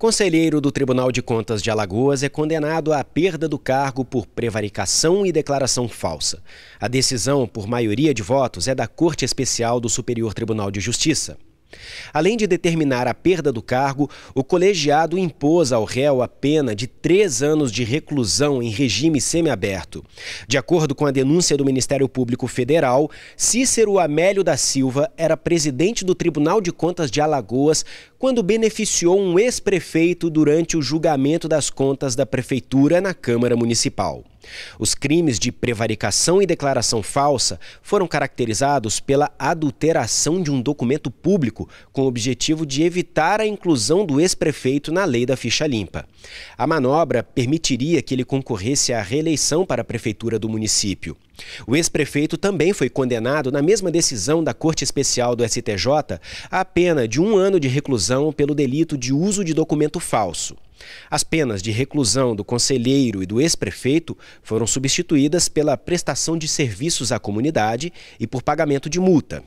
Conselheiro do Tribunal de Contas de Alagoas é condenado à perda do cargo por prevaricação e declaração falsa. A decisão, por maioria de votos, é da Corte Especial do Superior Tribunal de Justiça. Além de determinar a perda do cargo, o colegiado impôs ao réu a pena de três anos de reclusão em regime semiaberto. De acordo com a denúncia do Ministério Público Federal, Cícero Amélio da Silva era presidente do Tribunal de Contas de Alagoas quando beneficiou um ex-prefeito durante o julgamento das contas da prefeitura na Câmara Municipal. Os crimes de prevaricação e declaração falsa foram caracterizados pela adulteração de um documento público com o objetivo de evitar a inclusão do ex-prefeito na lei da ficha limpa. A manobra permitiria que ele concorresse à reeleição para a prefeitura do município. O ex-prefeito também foi condenado, na mesma decisão da Corte Especial do STJ, à pena de um ano de reclusão pelo delito de uso de documento falso. As penas de reclusão do conselheiro e do ex-prefeito foram substituídas pela prestação de serviços à comunidade e por pagamento de multa.